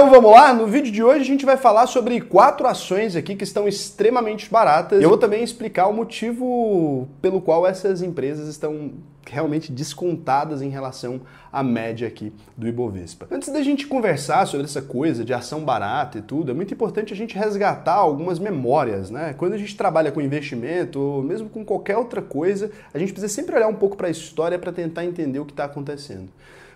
Então vamos lá, no vídeo de hoje a gente vai falar sobre quatro ações aqui que estão extremamente baratas. Eu vou também explicar o motivo pelo qual essas empresas estão realmente descontadas em relação à média aqui do Ibovespa. Antes da gente conversar sobre essa coisa de ação barata e tudo, é muito importante a gente resgatar algumas memórias, né? Quando a gente trabalha com investimento, ou mesmo com qualquer outra coisa, a gente precisa sempre olhar um pouco para a história para tentar entender o que está acontecendo.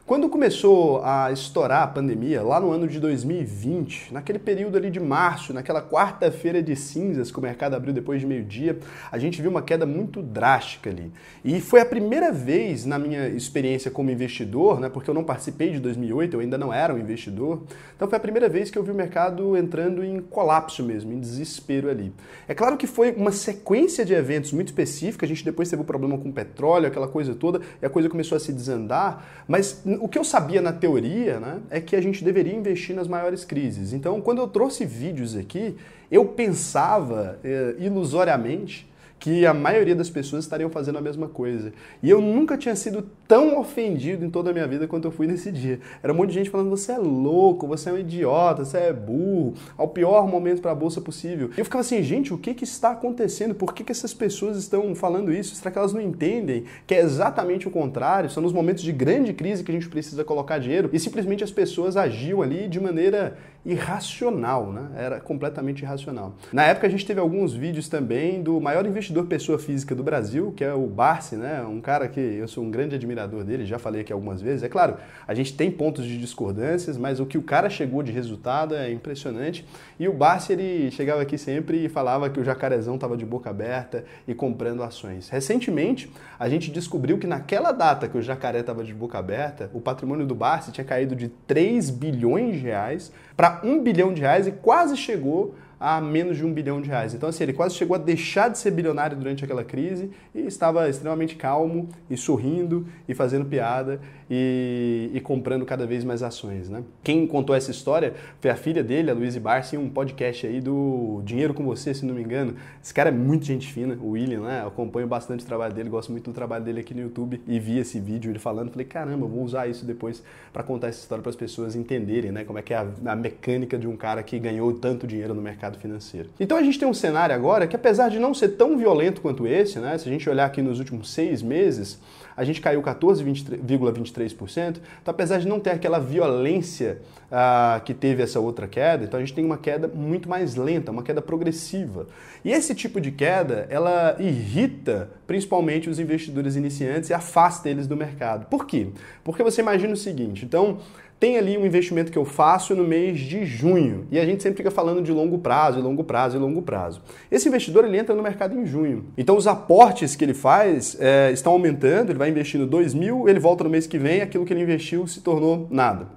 Quando começou a estourar a pandemia, lá no ano de 2020, naquele período ali de março, naquela quarta-feira de cinzas que o mercado abriu depois de meio-dia, a gente viu uma queda muito drástica ali. E foi a primeira vez na minha experiência como investidor, né, porque eu não participei de 2008, eu ainda não era um investidor, então foi a primeira vez que eu vi o mercado entrando em colapso mesmo, em desespero ali. É claro que foi uma sequência de eventos muito específica, a gente depois teve o um problema com o petróleo, aquela coisa toda, e a coisa começou a se desandar, mas o que eu sabia na teoria né, é que a gente deveria investir nas maiores crises. Então, quando eu trouxe vídeos aqui, eu pensava eh, ilusoriamente que a maioria das pessoas estariam fazendo a mesma coisa. E eu nunca tinha sido tão ofendido em toda a minha vida quanto eu fui nesse dia. Era um monte de gente falando: você é louco, você é um idiota, você é burro, ao pior momento para a bolsa possível. E eu ficava assim: gente, o que, que está acontecendo? Por que, que essas pessoas estão falando isso? Será que elas não entendem que é exatamente o contrário? São nos momentos de grande crise que a gente precisa colocar dinheiro e simplesmente as pessoas agiam ali de maneira irracional, né? Era completamente irracional. Na época a gente teve alguns vídeos também do maior investidor pessoa física do Brasil, que é o Barsi, né? Um cara que eu sou um grande admirador dele, já falei aqui algumas vezes. É claro, a gente tem pontos de discordâncias, mas o que o cara chegou de resultado é impressionante. E o Barsi, ele chegava aqui sempre e falava que o jacarezão estava de boca aberta e comprando ações. Recentemente, a gente descobriu que naquela data que o jacaré estava de boca aberta, o patrimônio do Barsi tinha caído de 3 bilhões de reais para um bilhão de reais e quase chegou a menos de um bilhão de reais. Então, assim, ele quase chegou a deixar de ser bilionário durante aquela crise e estava extremamente calmo e sorrindo e fazendo piada e, e comprando cada vez mais ações. Né? Quem contou essa história foi a filha dele, a Luiz Barsi, em um podcast aí do Dinheiro com Você, se não me engano. Esse cara é muito gente fina, o William, né? Eu acompanho bastante o trabalho dele, gosto muito do trabalho dele aqui no YouTube e vi esse vídeo ele falando. Falei, caramba, vou usar isso depois para contar essa história para as pessoas entenderem, né? Como é que é a, a mecânica de um cara que ganhou tanto dinheiro no mercado mercado financeiro. Então a gente tem um cenário agora que, apesar de não ser tão violento quanto esse, né, se a gente olhar aqui nos últimos seis meses, a gente caiu 14,23%, então apesar de não ter aquela violência ah, que teve essa outra queda, então a gente tem uma queda muito mais lenta, uma queda progressiva. E esse tipo de queda, ela irrita principalmente os investidores iniciantes e afasta eles do mercado. Por quê? Porque você imagina o seguinte, então tem ali um investimento que eu faço no mês de junho. E a gente sempre fica falando de longo prazo, longo prazo e longo prazo. Esse investidor ele entra no mercado em junho. Então os aportes que ele faz é, estão aumentando, ele vai investindo 2 mil, ele volta no mês que vem, aquilo que ele investiu se tornou nada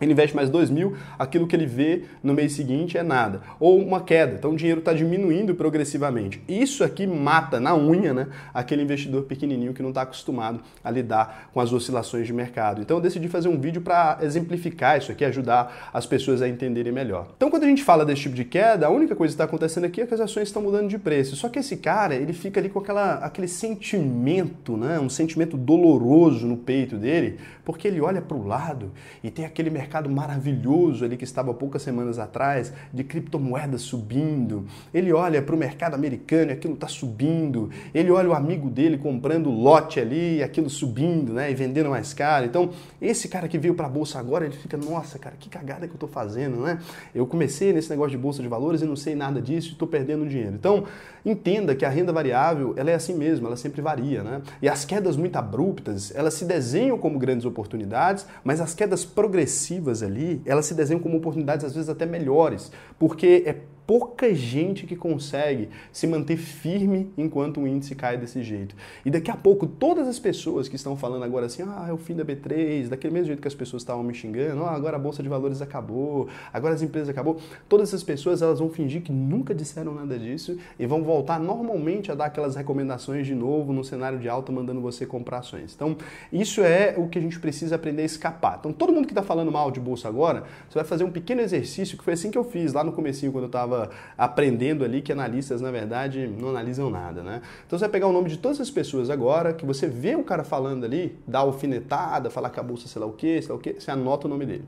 ele investe mais 2 mil, aquilo que ele vê no mês seguinte é nada. Ou uma queda, então o dinheiro está diminuindo progressivamente. Isso aqui é mata na unha né, aquele investidor pequenininho que não está acostumado a lidar com as oscilações de mercado. Então eu decidi fazer um vídeo para exemplificar isso aqui, ajudar as pessoas a entenderem melhor. Então quando a gente fala desse tipo de queda, a única coisa que está acontecendo aqui é que as ações estão mudando de preço. Só que esse cara, ele fica ali com aquela, aquele sentimento, né, um sentimento doloroso no peito dele, porque ele olha para o lado e tem aquele mercado mercado maravilhoso ali que estava poucas semanas atrás, de criptomoedas subindo. Ele olha para o mercado americano e aquilo está subindo. Ele olha o amigo dele comprando lote ali e aquilo subindo, né? E vendendo mais caro. Então, esse cara que veio para a bolsa agora, ele fica, nossa, cara, que cagada que eu estou fazendo, né? Eu comecei nesse negócio de bolsa de valores e não sei nada disso e estou perdendo dinheiro. Então, Entenda que a renda variável ela é assim mesmo, ela sempre varia. Né? E as quedas muito abruptas, elas se desenham como grandes oportunidades, mas as quedas progressivas ali, elas se desenham como oportunidades às vezes até melhores, porque é pouca gente que consegue se manter firme enquanto o índice cai desse jeito. E daqui a pouco, todas as pessoas que estão falando agora assim, ah, é o fim da B3, daquele mesmo jeito que as pessoas estavam me xingando, ah, agora a bolsa de valores acabou, agora as empresas acabou, todas essas pessoas elas vão fingir que nunca disseram nada disso e vão voltar normalmente a dar aquelas recomendações de novo no cenário de alta, mandando você comprar ações. Então, isso é o que a gente precisa aprender a escapar. Então, todo mundo que está falando mal de bolsa agora, você vai fazer um pequeno exercício que foi assim que eu fiz lá no comecinho quando eu estava aprendendo ali que analistas, na verdade, não analisam nada, né? Então você vai pegar o nome de todas as pessoas agora, que você vê o cara falando ali, dá alfinetada, falar que a bolsa sei lá o quê, sei lá o quê, você anota o nome dele.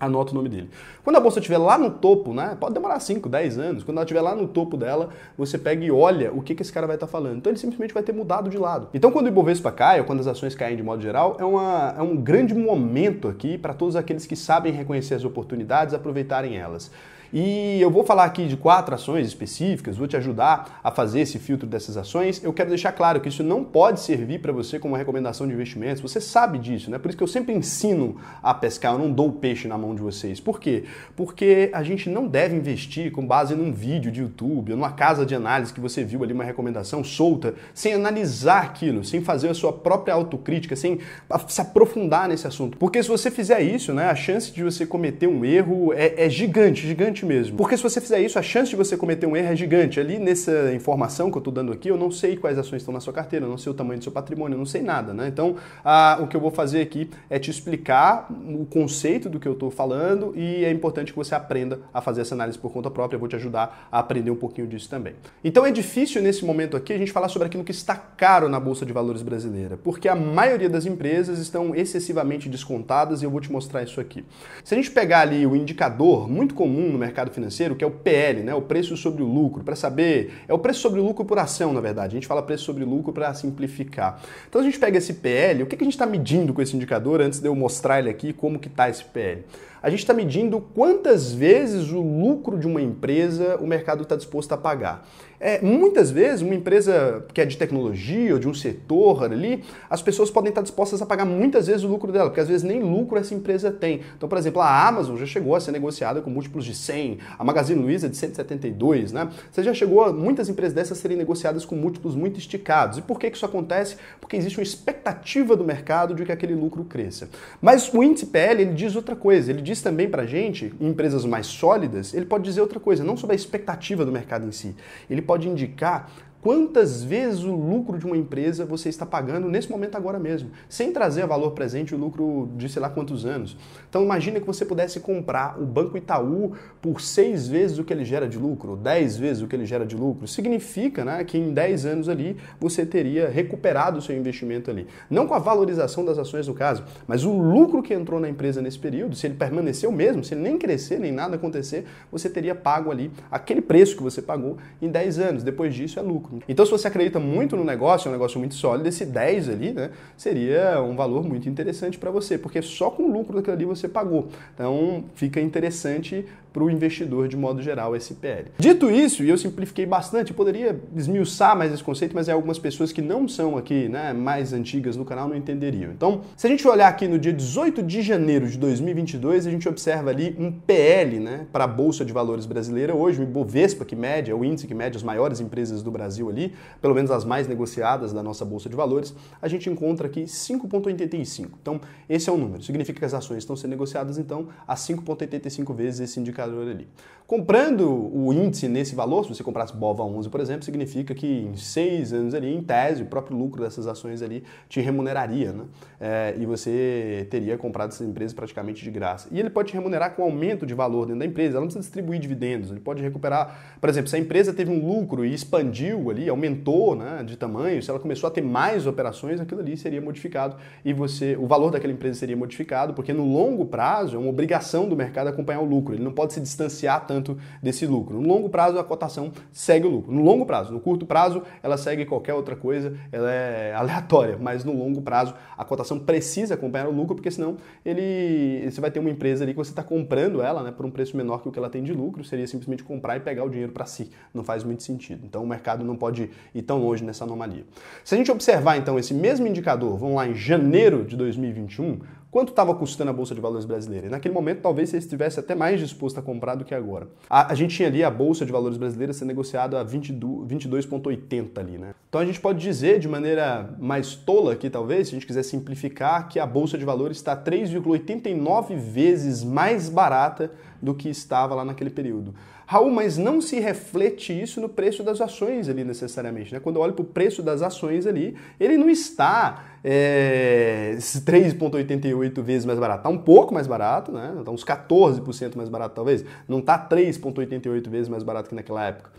Anota o nome dele. Quando a bolsa estiver lá no topo, né? Pode demorar 5, 10 anos. Quando ela estiver lá no topo dela, você pega e olha o que, que esse cara vai estar tá falando. Então ele simplesmente vai ter mudado de lado. Então quando o Ibovespa cai, ou quando as ações caem de modo geral, é, uma, é um grande momento aqui para todos aqueles que sabem reconhecer as oportunidades aproveitarem elas. E eu vou falar aqui de quatro ações específicas, vou te ajudar a fazer esse filtro dessas ações. Eu quero deixar claro que isso não pode servir para você como uma recomendação de investimentos. Você sabe disso, né? Por isso que eu sempre ensino a pescar, eu não dou o peixe na mão de vocês. Por quê? Porque a gente não deve investir com base num vídeo de YouTube ou numa casa de análise que você viu ali uma recomendação solta, sem analisar aquilo, sem fazer a sua própria autocrítica, sem se aprofundar nesse assunto. Porque se você fizer isso, né, a chance de você cometer um erro é, é gigante, gigante mesmo. Porque se você fizer isso, a chance de você cometer um erro é gigante. Ali nessa informação que eu estou dando aqui, eu não sei quais ações estão na sua carteira, eu não sei o tamanho do seu patrimônio, eu não sei nada, né? Então, ah, o que eu vou fazer aqui é te explicar o conceito do que eu estou falando e é importante que você aprenda a fazer essa análise por conta própria. Eu vou te ajudar a aprender um pouquinho disso também. Então, é difícil nesse momento aqui a gente falar sobre aquilo que está caro na bolsa de valores brasileira, porque a maioria das empresas estão excessivamente descontadas e eu vou te mostrar isso aqui. Se a gente pegar ali o indicador muito comum no mercado mercado financeiro, que é o PL, né? o preço sobre o lucro, para saber. É o preço sobre o lucro por ação, na verdade. A gente fala preço sobre lucro para simplificar. Então a gente pega esse PL, o que, que a gente está medindo com esse indicador antes de eu mostrar ele aqui como que está esse PL? A gente está medindo quantas vezes o lucro de uma empresa o mercado está disposto a pagar. É, muitas vezes, uma empresa que é de tecnologia ou de um setor ali, as pessoas podem estar tá dispostas a pagar muitas vezes o lucro dela, porque às vezes nem lucro essa empresa tem. Então, por exemplo, a Amazon já chegou a ser negociada com múltiplos de 100, a Magazine Luiza de 172, né? Você já chegou a muitas empresas dessas serem negociadas com múltiplos muito esticados. E por que isso acontece? Porque existe uma expectativa do mercado de que aquele lucro cresça. Mas o índice PL, ele diz outra coisa, ele diz também para a gente, em empresas mais sólidas, ele pode dizer outra coisa, não sobre a expectativa do mercado em si. Ele pode indicar quantas vezes o lucro de uma empresa você está pagando nesse momento agora mesmo, sem trazer a valor presente o lucro de sei lá quantos anos. Então imagine que você pudesse comprar o Banco Itaú por seis vezes o que ele gera de lucro, dez vezes o que ele gera de lucro. Significa né, que em dez anos ali você teria recuperado o seu investimento ali. Não com a valorização das ações no caso, mas o lucro que entrou na empresa nesse período, se ele permaneceu mesmo, se ele nem crescer, nem nada acontecer, você teria pago ali aquele preço que você pagou em dez anos. Depois disso é lucro lucro. Então, se você acredita muito no negócio, é um negócio muito sólido, esse 10 ali, né, seria um valor muito interessante para você, porque só com o lucro daquilo ali você pagou. Então, fica interessante para o investidor de modo geral esse PL. Dito isso, e eu simplifiquei bastante, eu poderia esmiuçar mais esse conceito, mas é algumas pessoas que não são aqui, né, mais antigas no canal não entenderiam. Então, se a gente olhar aqui no dia 18 de janeiro de 2022, a gente observa ali um PL, né, para a bolsa de valores brasileira hoje, o Ibovespa que mede, é o índice que mede as maiores empresas do Brasil Brasil ali, pelo menos as mais negociadas da nossa bolsa de valores, a gente encontra aqui 5,85. Então, esse é o número. Significa que as ações estão sendo negociadas então a 5,85 vezes esse indicador ali. Comprando o índice nesse valor, se você comprasse BOVA 11, por exemplo, significa que em seis anos ali, em tese, o próprio lucro dessas ações ali te remuneraria, né? É, e você teria comprado essas empresas praticamente de graça. E ele pode te remunerar com aumento de valor dentro da empresa, ela não precisa distribuir dividendos, ele pode recuperar, por exemplo, se a empresa teve um lucro e expandiu ali aumentou né, de tamanho, se ela começou a ter mais operações, aquilo ali seria modificado e você, o valor daquela empresa seria modificado, porque no longo prazo é uma obrigação do mercado acompanhar o lucro, ele não pode se distanciar tanto desse lucro. No longo prazo a cotação segue o lucro. No longo prazo, no curto prazo ela segue qualquer outra coisa, ela é aleatória, mas no longo prazo a cotação precisa acompanhar o lucro, porque senão ele você vai ter uma empresa ali que você está comprando ela né, por um preço menor que o que ela tem de lucro, seria simplesmente comprar e pegar o dinheiro para si. Não faz muito sentido. Então o mercado não pode ir tão longe nessa anomalia. Se a gente observar então esse mesmo indicador, vamos lá, em janeiro de 2021, quanto estava custando a Bolsa de Valores brasileira. E naquele momento, talvez você estivesse até mais disposto a comprar do que agora. A, a gente tinha ali a Bolsa de Valores brasileira sendo negociada a 22,80 ali, né? Então a gente pode dizer de maneira mais tola aqui, talvez, se a gente quiser simplificar, que a Bolsa de Valores está 3,89 vezes mais barata do que estava lá naquele período. Raul, mas não se reflete isso no preço das ações ali necessariamente. Né? Quando eu olho para o preço das ações ali, ele não está é, 3,88 vezes mais barato. Está um pouco mais barato, né? Está uns 14% mais barato talvez. Não está 3,88 vezes mais barato que naquela época.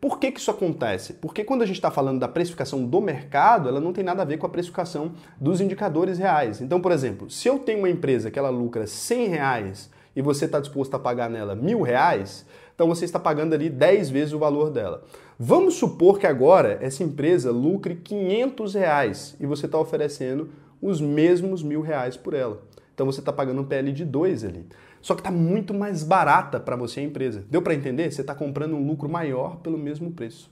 Por que, que isso acontece? Porque quando a gente está falando da precificação do mercado, ela não tem nada a ver com a precificação dos indicadores reais. Então, por exemplo, se eu tenho uma empresa que ela lucra 100 reais e você está disposto a pagar nela mil reais, então você está pagando ali 10 vezes o valor dela. Vamos supor que agora essa empresa lucre 500 reais e você está oferecendo os mesmos mil reais por ela. Então você está pagando um PL de 2 ali. Só que está muito mais barata para você a empresa. Deu para entender? Você está comprando um lucro maior pelo mesmo preço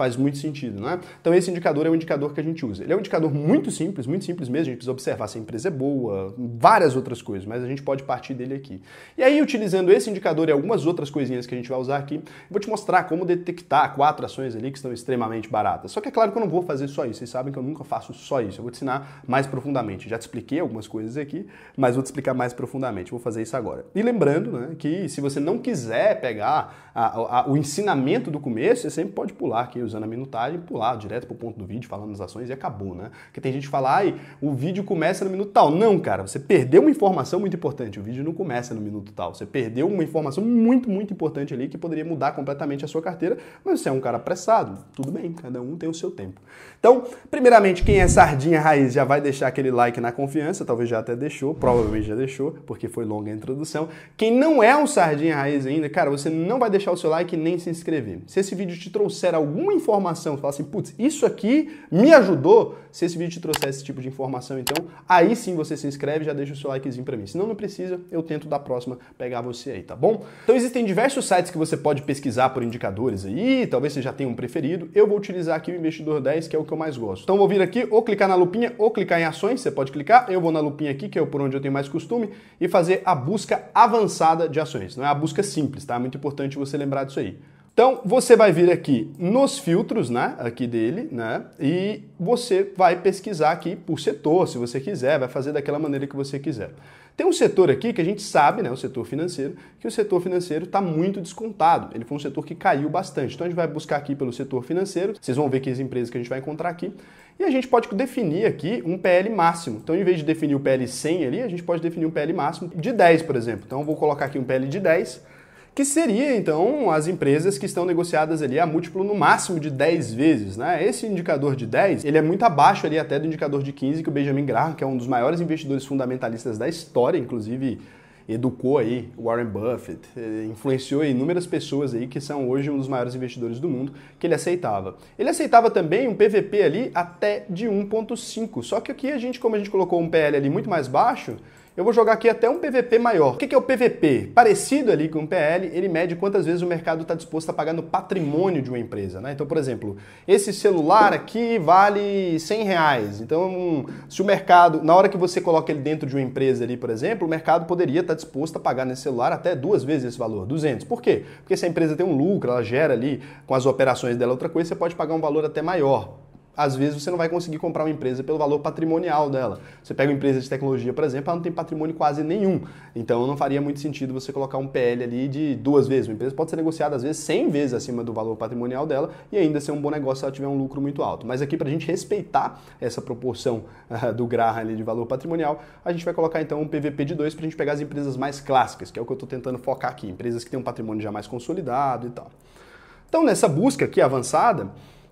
faz muito sentido, né? Então esse indicador é um indicador que a gente usa. Ele é um indicador muito simples, muito simples mesmo, a gente precisa observar se a empresa é boa, várias outras coisas, mas a gente pode partir dele aqui. E aí, utilizando esse indicador e algumas outras coisinhas que a gente vai usar aqui, vou te mostrar como detectar quatro ações ali que estão extremamente baratas. Só que é claro que eu não vou fazer só isso, vocês sabem que eu nunca faço só isso, eu vou te ensinar mais profundamente. Já te expliquei algumas coisas aqui, mas vou te explicar mais profundamente, vou fazer isso agora. E lembrando né, que se você não quiser pegar a, a, o ensinamento do começo, você sempre pode pular aqui usando a minutagem, pular direto pro ponto do vídeo, falando as ações e acabou, né? Porque tem gente que fala, ai, o vídeo começa no minuto tal. Não, cara, você perdeu uma informação muito importante. O vídeo não começa no minuto tal. Você perdeu uma informação muito, muito importante ali que poderia mudar completamente a sua carteira, mas você é um cara apressado. Tudo bem, cada um tem o seu tempo. Então, primeiramente, quem é sardinha raiz já vai deixar aquele like na confiança, talvez já até deixou, provavelmente já deixou, porque foi longa a introdução. Quem não é um sardinha raiz ainda, cara, você não vai deixar deixar o seu like nem se inscrever. Se esse vídeo te trouxer alguma informação, fala assim, putz, isso aqui me ajudou. Se esse vídeo te trouxer esse tipo de informação, então aí sim você se inscreve e já deixa o seu likezinho para mim. Se não, não precisa, eu tento da próxima pegar você aí, tá bom? Então existem diversos sites que você pode pesquisar por indicadores aí, talvez você já tenha um preferido. Eu vou utilizar aqui o Investidor 10, que é o que eu mais gosto. Então vou vir aqui, ou clicar na lupinha, ou clicar em ações, você pode clicar. Eu vou na lupinha aqui, que é por onde eu tenho mais costume, e fazer a busca avançada de ações. Não é a busca simples, tá? É muito importante você você lembrar disso aí. Então, você vai vir aqui nos filtros, né, aqui dele, né, e você vai pesquisar aqui por setor, se você quiser, vai fazer daquela maneira que você quiser. Tem um setor aqui que a gente sabe, né, o setor financeiro, que o setor financeiro está muito descontado. Ele foi um setor que caiu bastante. Então a gente vai buscar aqui pelo setor financeiro. Vocês vão ver que as empresas que a gente vai encontrar aqui. E a gente pode definir aqui um PL máximo. Então, em vez de definir o PL 100 ali, a gente pode definir um PL máximo de 10, por exemplo. Então, eu vou colocar aqui um PL de 10 que seria então as empresas que estão negociadas ali a múltiplo no máximo de 10 vezes, né? Esse indicador de 10, ele é muito abaixo ali até do indicador de 15 que o Benjamin Graham, que é um dos maiores investidores fundamentalistas da história, inclusive educou aí Warren Buffett, eh, influenciou inúmeras pessoas aí que são hoje um dos maiores investidores do mundo, que ele aceitava. Ele aceitava também um PVP ali até de 1.5, só que aqui a gente, como a gente colocou um PL ali muito mais baixo, eu vou jogar aqui até um PVP maior. O que é o PVP? Parecido ali com o PL, ele mede quantas vezes o mercado está disposto a pagar no patrimônio de uma empresa. Né? Então, por exemplo, esse celular aqui vale 100 reais. Então, se o mercado, na hora que você coloca ele dentro de uma empresa ali, por exemplo, o mercado poderia estar tá disposto a pagar nesse celular até duas vezes esse valor, 200. Por quê? Porque se a empresa tem um lucro, ela gera ali com as operações dela outra coisa, você pode pagar um valor até maior às vezes você não vai conseguir comprar uma empresa pelo valor patrimonial dela. Você pega uma empresa de tecnologia, por exemplo, ela não tem patrimônio quase nenhum. Então não faria muito sentido você colocar um PL ali de duas vezes. Uma empresa pode ser negociada às vezes 100 vezes acima do valor patrimonial dela e ainda ser um bom negócio se ela tiver um lucro muito alto. Mas aqui para a gente respeitar essa proporção uh, do Graham ali de valor patrimonial, a gente vai colocar então um PVP de 2 para a gente pegar as empresas mais clássicas, que é o que eu estou tentando focar aqui, empresas que têm um patrimônio já mais consolidado e tal. Então nessa busca aqui avançada,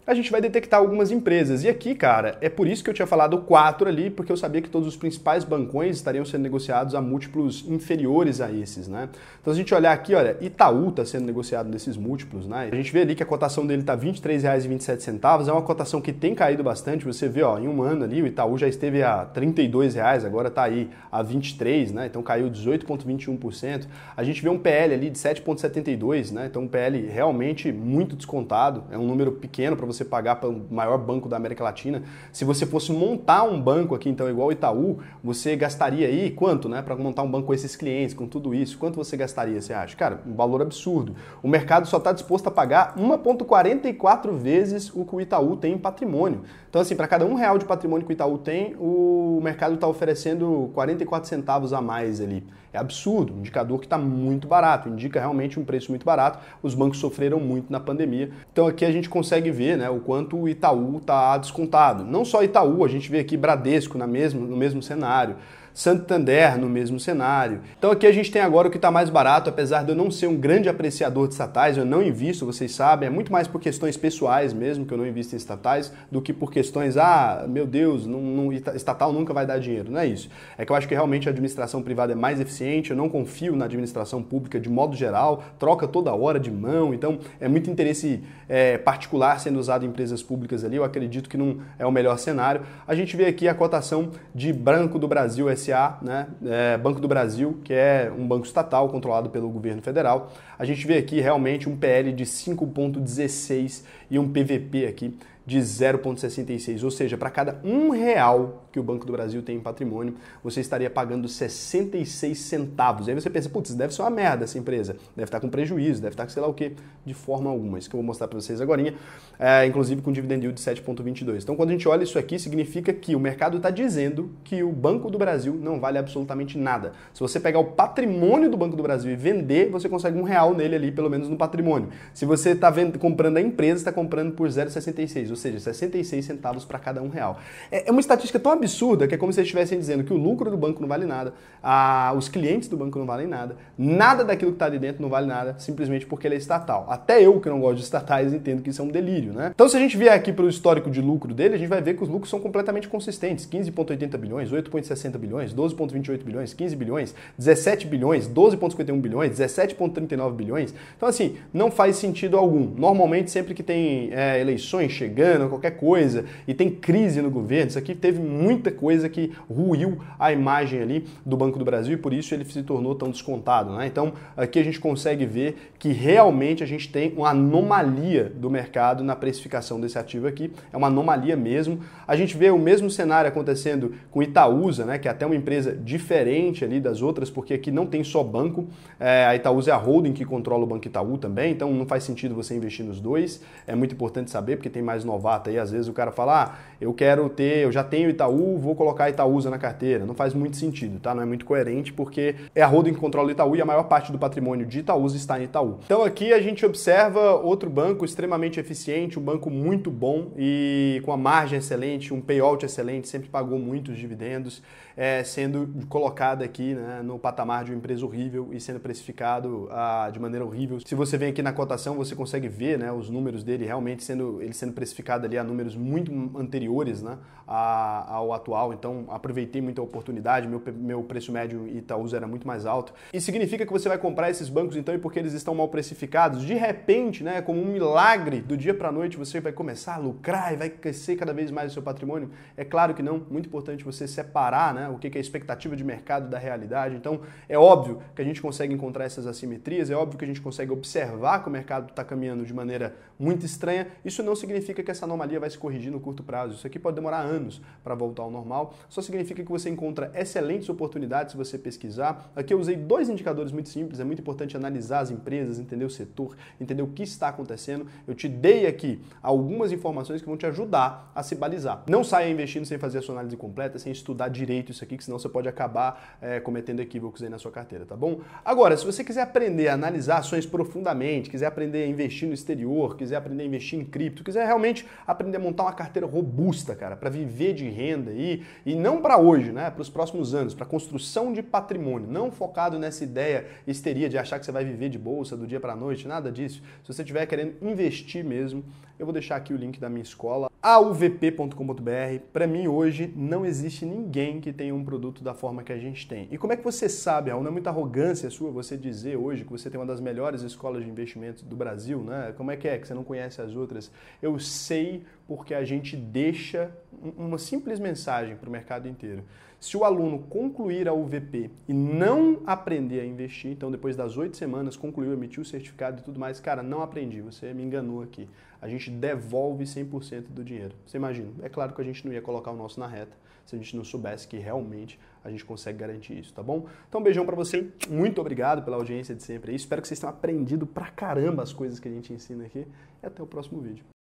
a gente vai detectar algumas empresas. E aqui, cara, é por isso que eu tinha falado quatro ali, porque eu sabia que todos os principais bancões estariam sendo negociados a múltiplos inferiores a esses, né? Então, se a gente olhar aqui, olha, Itaú está sendo negociado nesses múltiplos, né? A gente vê ali que a cotação dele está R$ 23,27, é uma cotação que tem caído bastante, você vê, ó, em um ano ali, o Itaú já esteve a R$ 32, reais, agora está aí a 23, né? Então caiu 18,21%. A gente vê um PL ali de 7,72, né? Então um PL realmente muito descontado, é um número pequeno para você você pagar para o maior banco da América Latina. Se você fosse montar um banco aqui, então, igual o Itaú, você gastaria aí quanto, né? Para montar um banco com esses clientes, com tudo isso, quanto você gastaria, você acha? Cara, um valor absurdo. O mercado só está disposto a pagar 1,44 vezes o que o Itaú tem em patrimônio. Então, assim, para cada um real de patrimônio que o Itaú tem, o mercado está oferecendo 44 centavos a mais ali. É absurdo, um indicador que está muito barato, indica realmente um preço muito barato. Os bancos sofreram muito na pandemia. Então aqui a gente consegue ver né, o quanto o Itaú está descontado. Não só Itaú, a gente vê aqui Bradesco na mesmo, no mesmo cenário. Santander no mesmo cenário. Então aqui a gente tem agora o que está mais barato, apesar de eu não ser um grande apreciador de estatais, eu não invisto, vocês sabem, é muito mais por questões pessoais mesmo que eu não invisto em estatais do que por questões, ah, meu Deus, não, não, estatal nunca vai dar dinheiro, não é isso. É que eu acho que realmente a administração privada é mais eficiente, eu não confio na administração pública de modo geral, troca toda hora de mão, então é muito interesse é, particular sendo usado em empresas públicas ali, eu acredito que não é o melhor cenário. A gente vê aqui a cotação de Branco do Brasil, S BCA, né, é, Banco do Brasil, que é um banco estatal controlado pelo governo federal, a gente vê aqui realmente um PL de 5,16 e um PVP aqui de 0,66, ou seja, para cada um real que o Banco do Brasil tem em patrimônio, você estaria pagando 66 centavos. Aí você pensa, putz, deve ser uma merda essa empresa, deve estar com prejuízo, deve estar com sei lá o quê, de forma alguma. Isso que eu vou mostrar para vocês agora, é, inclusive com dividend yield de 7,22. Então quando a gente olha isso aqui, significa que o mercado está dizendo que o Banco do Brasil não vale absolutamente nada. Se você pegar o patrimônio do Banco do Brasil e vender, você consegue um real nele ali, pelo menos no patrimônio. Se você está comprando a empresa, está comprando por 0,66, ou seja, 66 centavos para cada um real. É, é uma estatística tão absurda que é como se eles estivessem dizendo que o lucro do banco não vale nada, a, os clientes do banco não valem nada, nada daquilo que está ali dentro não vale nada, simplesmente porque ele é estatal. Até eu, que não gosto de estatais, entendo que isso é um delírio, né? Então, se a gente vier aqui para o histórico de lucro dele, a gente vai ver que os lucros são completamente consistentes: 15,80 bilhões, 8,60 bilhões, 12,28 bilhões, 15 bilhões, 17 bilhões, 12,51 bilhões, 17,39 bilhões. Então, assim, não faz sentido algum. Normalmente, sempre que tem é, eleições chegando, qualquer coisa, e tem crise no governo, isso aqui teve muito muita coisa que ruiu a imagem ali do Banco do Brasil e por isso ele se tornou tão descontado. Né? Então aqui a gente consegue ver que realmente a gente tem uma anomalia do mercado na precificação desse ativo aqui, é uma anomalia mesmo. A gente vê o mesmo cenário acontecendo com Itaúsa, né, que é até uma empresa diferente ali das outras, porque aqui não tem só banco, é, a Itaúsa é a holding que controla o Banco Itaú também, então não faz sentido você investir nos dois, é muito importante saber, porque tem mais novato aí, às vezes o cara fala, ah, eu quero ter, eu já tenho Itaú, Itaú, vou colocar Itaúsa na carteira. Não faz muito sentido, tá? Não é muito coerente porque é a holding que controla o Itaú e a maior parte do patrimônio de Itaúsa está em Itaú. Então aqui a gente observa outro banco extremamente eficiente, um banco muito bom e com a margem excelente, um payout excelente, sempre pagou muitos dividendos é, sendo colocado aqui né, no patamar de uma empresa horrível e sendo precificado ah, de maneira horrível. Se você vem aqui na cotação, você consegue ver né, os números dele realmente sendo ele sendo precificado ali a números muito anteriores né, a, ao atual. Então aproveitei muito a oportunidade, meu, meu preço médio Itaúsa era muito mais alto. E significa que você vai comprar esses bancos então e porque eles estão mal precificados, de repente, né, como um milagre, do dia para a noite você vai começar a lucrar e vai crescer cada vez mais o seu patrimônio? É claro que não, muito importante você separar, né? Né, o que é a expectativa de mercado da realidade. Então, é óbvio que a gente consegue encontrar essas assimetrias, é óbvio que a gente consegue observar que o mercado está caminhando de maneira muito estranha. Isso não significa que essa anomalia vai se corrigir no curto prazo. Isso aqui pode demorar anos para voltar ao normal. Só significa que você encontra excelentes oportunidades se você pesquisar. Aqui eu usei dois indicadores muito simples, é muito importante analisar as empresas, entender o setor, entender o que está acontecendo. Eu te dei aqui algumas informações que vão te ajudar a se balizar. Não saia investindo sem fazer a sua análise completa, sem estudar direito, isso aqui, que senão você pode acabar é, cometendo equívocos aí na sua carteira, tá bom? Agora, se você quiser aprender a analisar ações profundamente, quiser aprender a investir no exterior, quiser aprender a investir em cripto, quiser realmente aprender a montar uma carteira robusta, cara, para viver de renda aí, e não para hoje, né? Para os próximos anos, para construção de patrimônio, não focado nessa ideia histeria de achar que você vai viver de bolsa do dia para noite, nada disso. Se você estiver querendo investir mesmo, eu vou deixar aqui o link da minha escola auvp.com.br. Para mim, hoje, não existe ninguém que tenha um produto da forma que a gente tem. E como é que você sabe, Raul? Não é muita arrogância sua você dizer hoje que você tem uma das melhores escolas de investimento do Brasil, né? Como é que é que você não conhece as outras? Eu sei porque a gente deixa uma simples mensagem para o mercado inteiro. Se o aluno concluir a UVP e não aprender a investir, então depois das oito semanas concluiu, emitiu o certificado e tudo mais, cara, não aprendi, você me enganou aqui. A gente devolve 100% do dinheiro. Você imagina? É claro que a gente não ia colocar o nosso na reta se a gente não soubesse que realmente a gente consegue garantir isso, tá bom? Então, um beijão para você. Muito obrigado pela audiência de sempre. Espero que vocês tenham aprendido pra caramba as coisas que a gente ensina aqui. E até o próximo vídeo.